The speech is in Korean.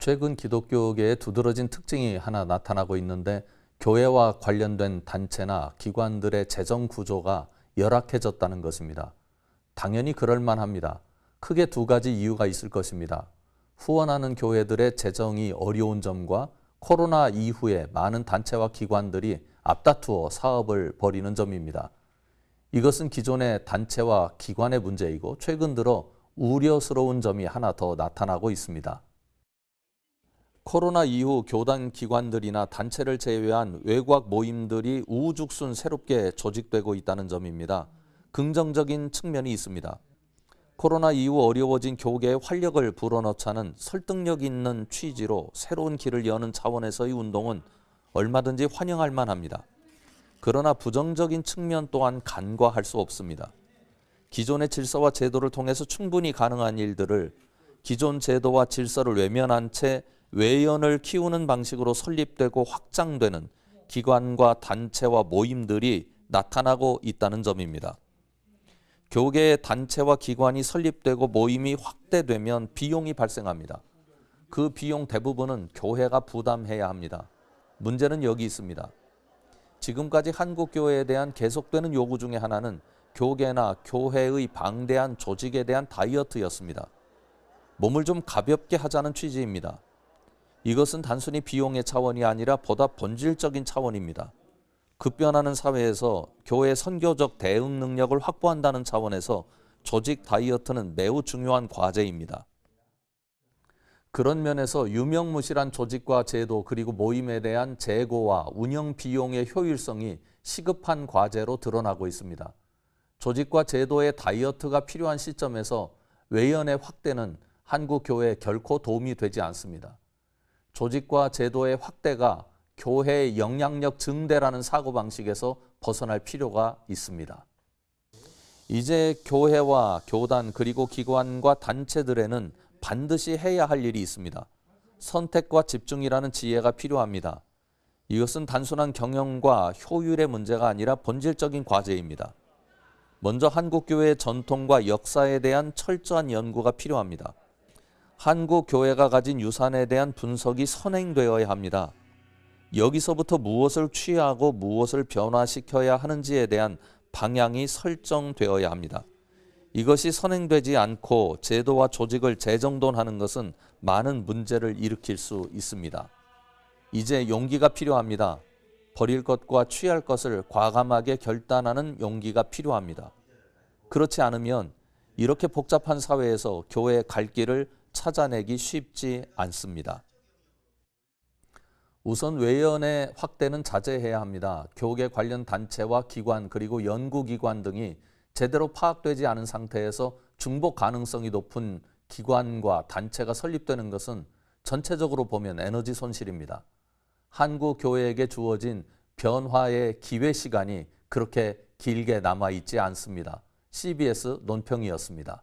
최근 기독교계의 두드러진 특징이 하나 나타나고 있는데 교회와 관련된 단체나 기관들의 재정 구조가 열악해졌다는 것입니다. 당연히 그럴 만합니다. 크게 두 가지 이유가 있을 것입니다. 후원하는 교회들의 재정이 어려운 점과 코로나 이후에 많은 단체와 기관들이 앞다투어 사업을 벌이는 점입니다. 이것은 기존의 단체와 기관의 문제이고 최근 들어 우려스러운 점이 하나 더 나타나고 있습니다. 코로나 이후 교단 기관들이나 단체를 제외한 외곽 모임들이 우후죽순 새롭게 조직되고 있다는 점입니다. 긍정적인 측면이 있습니다. 코로나 이후 어려워진 교계의 활력을 불어넣자는 설득력 있는 취지로 새로운 길을 여는 차원에서의 운동은 얼마든지 환영할 만합니다. 그러나 부정적인 측면 또한 간과할 수 없습니다. 기존의 질서와 제도를 통해서 충분히 가능한 일들을 기존 제도와 질서를 외면한 채 외연을 키우는 방식으로 설립되고 확장되는 기관과 단체와 모임들이 나타나고 있다는 점입니다. 교계의 단체와 기관이 설립되고 모임이 확대되면 비용이 발생합니다. 그 비용 대부분은 교회가 부담해야 합니다. 문제는 여기 있습니다. 지금까지 한국교회에 대한 계속되는 요구 중의 하나는 교계나 교회의 방대한 조직에 대한 다이어트였습니다. 몸을 좀 가볍게 하자는 취지입니다. 이것은 단순히 비용의 차원이 아니라 보다 본질적인 차원입니다. 급변하는 사회에서 교회 선교적 대응 능력을 확보한다는 차원에서 조직 다이어트는 매우 중요한 과제입니다. 그런 면에서 유명무실한 조직과 제도 그리고 모임에 대한 재고와 운영 비용의 효율성이 시급한 과제로 드러나고 있습니다. 조직과 제도의 다이어트가 필요한 시점에서 외연의 확대는 한국 교회에 결코 도움이 되지 않습니다. 조직과 제도의 확대가 교회의 영향력 증대라는 사고방식에서 벗어날 필요가 있습니다. 이제 교회와 교단 그리고 기관과 단체들에는 반드시 해야 할 일이 있습니다. 선택과 집중이라는 지혜가 필요합니다. 이것은 단순한 경영과 효율의 문제가 아니라 본질적인 과제입니다. 먼저 한국교회의 전통과 역사에 대한 철저한 연구가 필요합니다. 한국 교회가 가진 유산에 대한 분석이 선행되어야 합니다. 여기서부터 무엇을 취하고 무엇을 변화시켜야 하는지에 대한 방향이 설정되어야 합니다. 이것이 선행되지 않고 제도와 조직을 재정돈하는 것은 많은 문제를 일으킬 수 있습니다. 이제 용기가 필요합니다. 버릴 것과 취할 것을 과감하게 결단하는 용기가 필요합니다. 그렇지 않으면 이렇게 복잡한 사회에서 교회의 갈 길을 찾아내기 쉽지 않습니다. 우선 외연의 확대는 자제해야 합니다. 교계 관련 단체와 기관 그리고 연구기관 등이 제대로 파악되지 않은 상태에서 중복 가능성이 높은 기관과 단체가 설립되는 것은 전체적으로 보면 에너지 손실입니다. 한국 교회에게 주어진 변화의 기회 시간이 그렇게 길게 남아 있지 않습니다. CBS 논평이었습니다.